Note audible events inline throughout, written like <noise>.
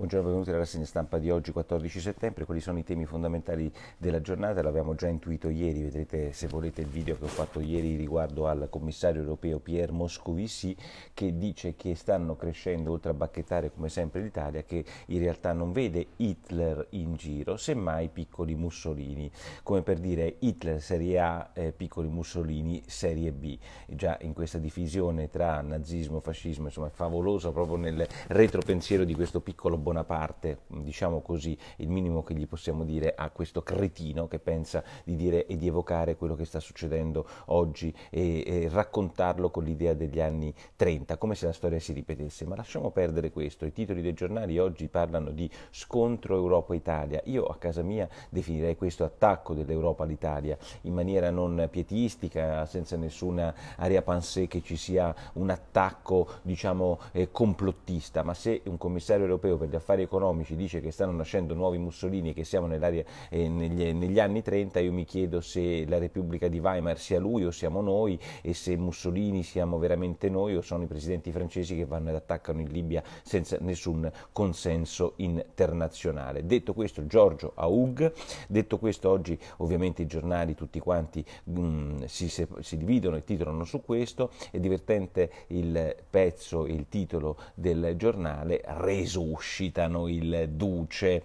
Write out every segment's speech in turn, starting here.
Buongiorno, benvenuti alla rassegna stampa di oggi 14 settembre. Quali sono i temi fondamentali della giornata? L'abbiamo già intuito ieri, vedrete se volete il video che ho fatto ieri riguardo al commissario europeo Pierre Moscovici che dice che stanno crescendo oltre a bacchettare come sempre l'Italia che in realtà non vede Hitler in giro, semmai piccoli Mussolini, come per dire Hitler serie A, eh, piccoli Mussolini serie B. E già in questa divisione tra nazismo, fascismo, insomma è favoloso proprio nel retropensiero di questo piccolo buona parte, diciamo così, il minimo che gli possiamo dire a questo cretino che pensa di dire e di evocare quello che sta succedendo oggi e, e raccontarlo con l'idea degli anni 30, come se la storia si ripetesse. Ma lasciamo perdere questo, i titoli dei giornali oggi parlano di scontro Europa-Italia. Io a casa mia definirei questo attacco dell'Europa all'Italia in maniera non pietistica, senza nessuna aria pansé che ci sia un attacco, diciamo, eh, complottista, ma se un commissario europeo per gli affari economici dice che stanno nascendo nuovi Mussolini, che siamo eh, negli, negli, anni 30, io mi chiedo se la Repubblica di Weimar sia lui o siamo noi e se Mussolini siamo veramente noi o sono i presidenti francesi che vanno ed attaccano in Libia senza nessun consenso internazionale. Detto questo Giorgio Aug, detto questo oggi ovviamente i giornali tutti quanti mh, mm, si, se, si dividono e titolano su questo, è divertente il pezzo, il titolo del giornale Reso uscito citano il duce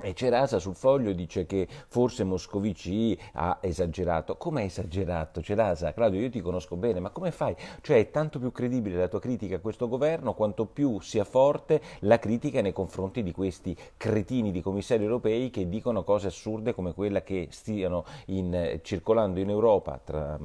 e Cerasa sul foglio dice che forse Moscovici ha esagerato. Come ha esagerato Cerasa? Claudio, io ti conosco bene, ma come fai? Cioè è tanto più credibile la tua critica a questo governo quanto più sia forte la critica nei confronti di questi cretini di commissari europei che dicono cose assurde come quella che stiano in, circolando in Europa tra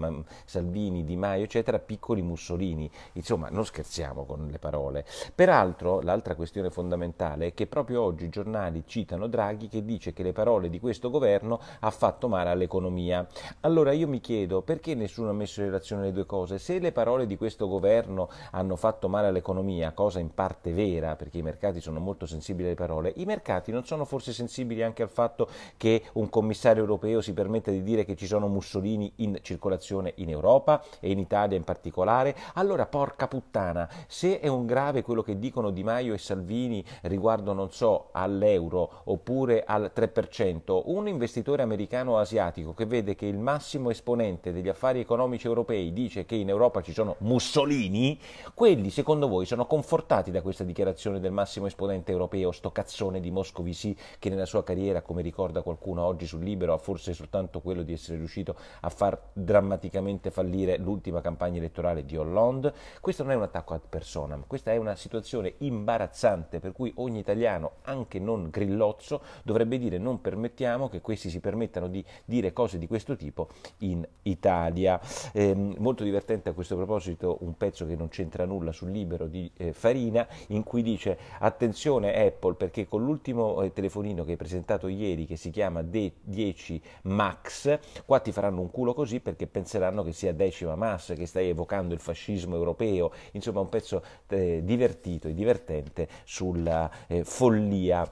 Salvini, Di Maio, eccetera, piccoli Mussolini. Insomma, non scherziamo con le parole. Peraltro, l'altra questione fondamentale è che proprio oggi i giornali citano Draghi Draghi che dice che le parole di questo governo ha fatto male all'economia. Allora io mi chiedo perché nessuno ha messo in relazione le due cose? Se le parole di questo governo hanno fatto male all'economia, cosa in parte vera perché i mercati sono molto sensibili alle parole, i mercati non sono forse sensibili anche al fatto che un commissario europeo si permetta di dire che ci sono Mussolini in circolazione in Europa e in Italia in particolare? Allora porca puttana, se è un grave quello che dicono Di Maio e Salvini riguardo non so all'euro oppure oppure al 3%, un investitore americano asiatico che vede che il massimo esponente degli affari economici europei dice che in Europa ci sono Mussolini, quelli secondo voi sono confortati da questa dichiarazione del massimo esponente europeo, sto cazzone di Moscovici che nella sua carriera, come ricorda qualcuno oggi sul Libero, ha forse soltanto quello di essere riuscito a far drammaticamente fallire l'ultima campagna elettorale di Hollande? Questo non è un attacco ad personam, questa è una situazione imbarazzante per cui ogni italiano, anche non grillozzo, dovrebbe dire non permettiamo che questi si permettano di dire cose di questo tipo in Italia. Eh, molto divertente a questo proposito un pezzo che non c'entra nulla sul libero di eh, Farina in cui dice attenzione Apple perché con l'ultimo eh, telefonino che hai presentato ieri che si chiama D10 Max qua ti faranno un culo così perché penseranno che sia decima Max che stai evocando il fascismo europeo insomma un pezzo eh, divertito e divertente sulla eh, follia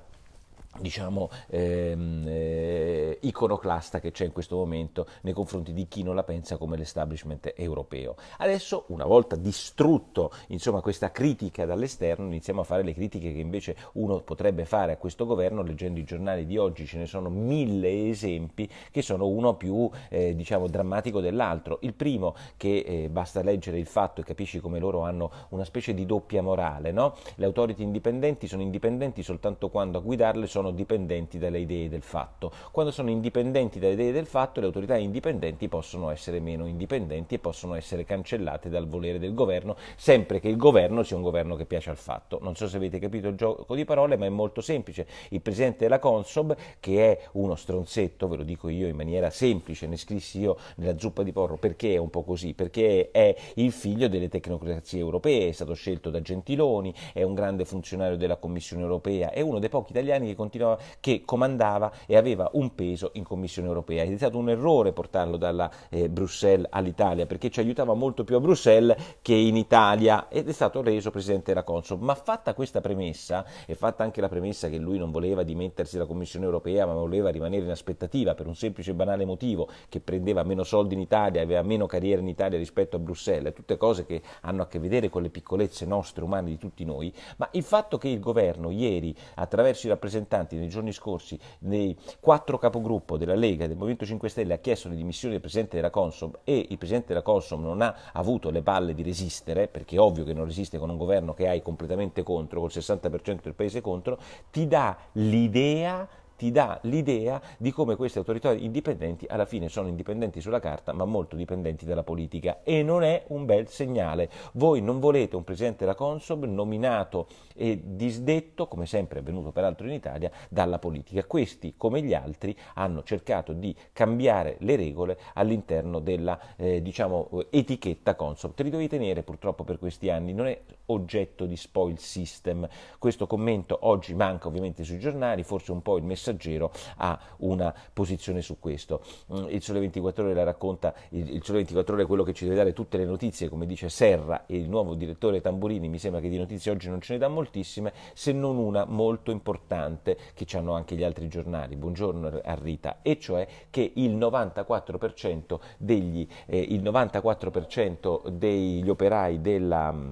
diciamo, ehm, eh, iconoclasta che c'è in questo momento nei confronti di chi non la pensa come l'establishment europeo. Adesso, una volta distrutto insomma, questa critica dall'esterno, iniziamo a fare le critiche che invece uno potrebbe fare a questo governo, leggendo i giornali di oggi ce ne sono mille esempi che sono uno più eh, diciamo, drammatico dell'altro. Il primo, che eh, basta leggere il fatto e capisci come loro hanno una specie di doppia morale, no? le autorità indipendenti sono indipendenti soltanto quando a guidarle sono sono dipendenti dalle idee del fatto. Quando sono indipendenti dalle idee del fatto, le autorità indipendenti possono essere meno indipendenti e possono essere cancellate dal volere del governo, sempre che il governo sia un governo che piace al fatto. Non so se avete capito il gioco di parole, ma è molto semplice. Il presidente della Consob, che è uno stronzetto, ve lo dico io in maniera semplice, ne scrissi io nella zuppa di porro, perché è un po' così? Perché è il figlio delle tecnocrazie europee, è stato scelto da Gentiloni, è un grande funzionario della Commissione europea, è uno dei pochi italiani che continua continuava, che comandava e aveva un peso in Commissione europea. Ed è stato un errore portarlo dalla eh, Bruxelles all'Italia perché ci aiutava molto più a Bruxelles che in Italia ed è stato reso presidente della Consob. Ma fatta questa premessa e fatta anche la premessa che lui non voleva dimettersi dalla Commissione europea ma voleva rimanere in aspettativa per un semplice e banale motivo che prendeva meno soldi in Italia, aveva meno carriera in Italia rispetto a Bruxelles, tutte cose che hanno a che vedere con le piccolezze nostre umane di tutti noi, ma il fatto che il governo ieri attraverso i rappresentanti importanti nei giorni scorsi nei quattro capogruppo della Lega e del Movimento 5 Stelle ha chiesto le dimissioni del Presidente della Consom e il Presidente della Consom non ha avuto le palle di resistere, perché è ovvio che non resiste con un governo che hai completamente contro, col 60% del Paese contro, ti dà l'idea ti dà l'idea di come queste autorità indipendenti alla fine sono indipendenti sulla carta ma molto dipendenti dalla politica e non è un bel segnale. Voi non volete un presidente della Consob nominato e disdetto, come sempre è avvenuto peraltro in Italia, dalla politica. Questi, come gli altri, hanno cercato di cambiare le regole all'interno della eh, diciamo, etichetta Consob. Te li devi tenere purtroppo per questi anni, non è oggetto di spoil system. Questo commento oggi manca ovviamente sui giornali, forse un po' il messaggio Messaggero ha una posizione su questo. Mm, il Sole 24 Ore la racconta, il Sole 24 Ore è quello che ci deve dare tutte le notizie, come dice Serra e il nuovo direttore Tamburini, mi sembra che di notizie oggi non ce ne dà moltissime, se non una molto importante che ci hanno anche gli altri giornali. Buongiorno a Rita, e cioè che il 94% degli, eh, il 94% degli operai della mm,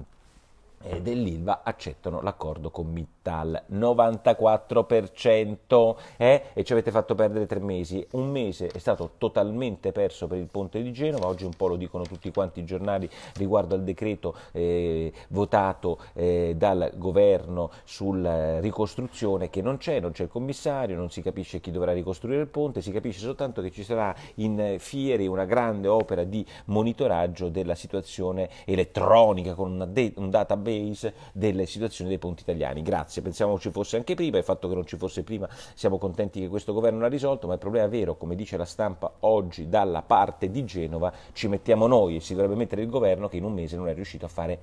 dell'Ilva accettano l'accordo con Mittal 94% eh? e ci avete fatto perdere tre mesi un mese è stato totalmente perso per il ponte di Genova oggi un po' lo dicono tutti quanti i giornali riguardo al decreto eh, votato eh, dal governo sulla eh, ricostruzione che non c'è non c'è il commissario non si capisce chi dovrà ricostruire il ponte si capisce soltanto che ci sarà in fieri una grande opera di monitoraggio della situazione elettronica con una de- un database database delle situazioni dei ponti italiani. Grazie, pensiamo ci fosse anche prima, il fatto che non ci fosse prima siamo contenti che questo governo l'ha risolto, ma il problema è vero, come dice la stampa oggi dalla parte di Genova, ci mettiamo noi e si dovrebbe mettere il governo che in un mese non è riuscito a fare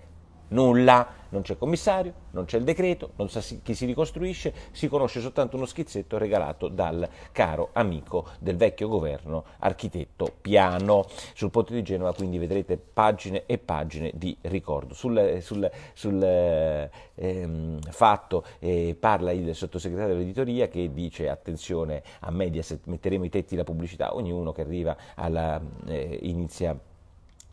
nulla. Non c'è commissario, non c'è il decreto, non sa chi si ricostruisce, si conosce soltanto uno schizzetto regalato dal caro amico del vecchio governo, architetto Piano. Sul ponte di Genova quindi vedrete pagine e pagine di ricordo. Sul, sul, sul eh, ehm, fatto eh, parla il sottosegretario dell'editoria che dice attenzione a Mediaset, metteremo i tetti la pubblicità, ognuno che arriva alla, eh, inizia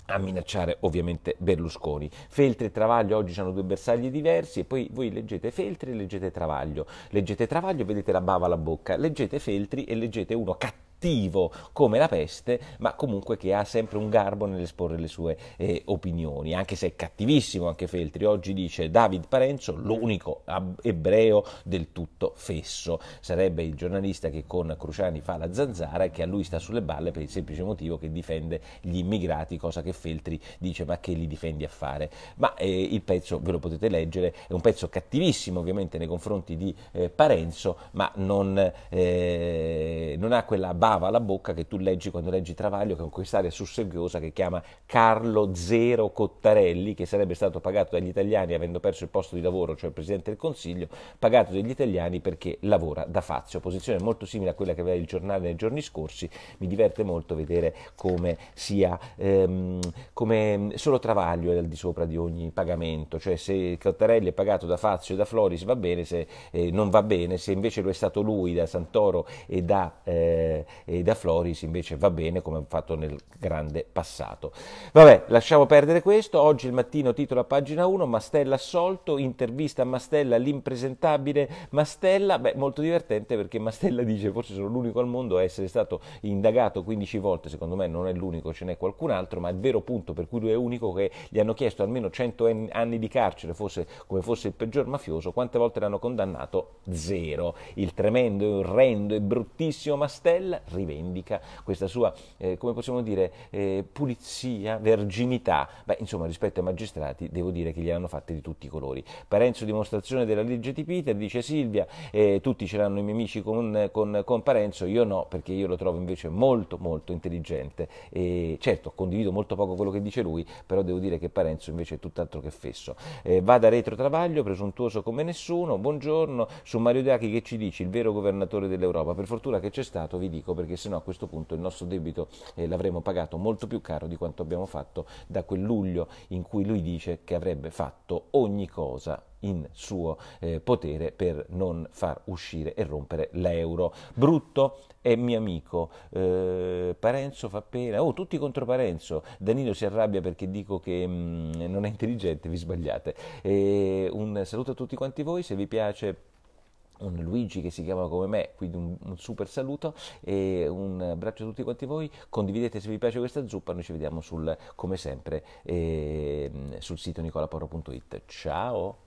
a minacciare ovviamente Berlusconi. Feltri e Travaglio oggi hanno due bersagli diversi e poi voi leggete Feltri e leggete Travaglio, leggete Travaglio e vedete la bava alla bocca, leggete Feltri e leggete uno cattivo cattivo come la peste, ma comunque che ha sempre un garbo nell'esporre le sue eh, opinioni, anche se è cattivissimo anche Feltri. Oggi dice David Parenzo, l'unico ebreo del tutto fesso. Sarebbe il giornalista che con Cruciani fa la zanzara e che a lui sta sulle balle per il semplice motivo che difende gli immigrati, cosa che Feltri dice ma che li difendi a fare. Ma eh, il pezzo, ve lo potete leggere, è un pezzo cattivissimo ovviamente nei confronti di eh, Parenzo, ma non, eh, non ha quella bava alla bocca che tu leggi quando leggi Travaglio, che è quest'aria susseghiosa che chiama Carlo Zero Cottarelli, che sarebbe stato pagato dagli italiani avendo perso il posto di lavoro, cioè il Presidente del Consiglio, pagato dagli italiani perché lavora da Fazio. Posizione molto simile a quella che aveva il giornale nei giorni scorsi, mi diverte molto vedere come sia ehm, come solo Travaglio è al di sopra di ogni pagamento, cioè se Cottarelli è pagato da Fazio e da Floris va bene, se eh, non va bene, se invece lo è stato lui da Santoro e da eh, e da Floris invece va bene come hanno fatto nel grande passato. Vabbè, lasciamo perdere questo, oggi il mattino titolo a pagina 1, Mastella assolto, intervista a Mastella, l'impresentabile Mastella, beh molto divertente perché Mastella <laughs> dice forse sono l'unico al mondo a essere stato indagato 15 volte, secondo me non è l'unico, ce n'è qualcun altro, ma il vero punto per cui lui è unico è che gli hanno chiesto almeno 100 anni di carcere, fosse, come fosse il peggior mafioso, quante volte l'hanno condannato? Zero. Il tremendo, orrendo e bruttissimo Mastella rivendica questa sua, eh, come possiamo dire, eh, pulizia, verginità. Beh, insomma, rispetto ai magistrati devo dire che gliel'hanno fatta di tutti i colori. Parenzo dimostrazione della legge di Peter, dice Silvia, eh, tutti ce l'hanno i miei amici con, con, con, Parenzo, io no, perché io lo trovo invece molto molto intelligente. E certo, condivido molto poco quello che dice lui, però devo dire che Parenzo invece è tutt'altro che fesso. Eh, vada retro Travaglio, presuntuoso come nessuno, buongiorno, su Mario Dachi che ci dici, il vero governatore dell'Europa, per fortuna che c'è stato, vi dico, Ecco perché sennò a questo punto il nostro debito eh, l'avremmo pagato molto più caro di quanto abbiamo fatto da quel luglio in cui lui dice che avrebbe fatto ogni cosa in suo eh, potere per non far uscire e rompere l'euro. Brutto è mio amico, eh, Parenzo fa pena, oh tutti contro Parenzo, Danilo si arrabbia perché dico che mh, mm, non è intelligente, vi sbagliate. E eh, un saluto a tutti quanti voi, se vi piace un Luigi che si chiama come me, quindi un, un, super saluto e un abbraccio a tutti quanti voi, condividete se vi piace questa zuppa, noi ci vediamo sul, come sempre eh, sul sito nicolaporo.it. Ciao!